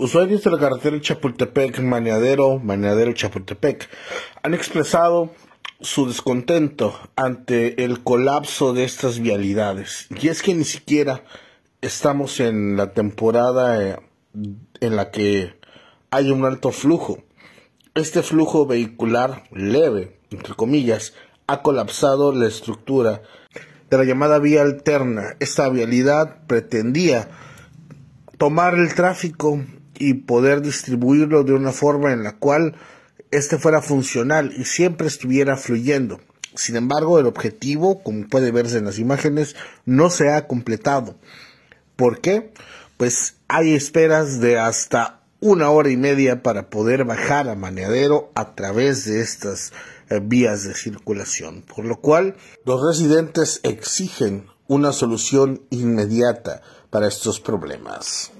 Usuarios de la carretera Chapultepec-Maneadero, Maneadero-Chapultepec han expresado su descontento ante el colapso de estas vialidades. Y es que ni siquiera estamos en la temporada eh, en la que hay un alto flujo. Este flujo vehicular leve, entre comillas, ha colapsado la estructura de la llamada vía alterna. Esta vialidad pretendía tomar el tráfico y poder distribuirlo de una forma en la cual este fuera funcional y siempre estuviera fluyendo. Sin embargo, el objetivo, como puede verse en las imágenes, no se ha completado. ¿Por qué? Pues hay esperas de hasta una hora y media para poder bajar a Maneadero a través de estas eh, vías de circulación, por lo cual los residentes exigen una solución inmediata para estos problemas.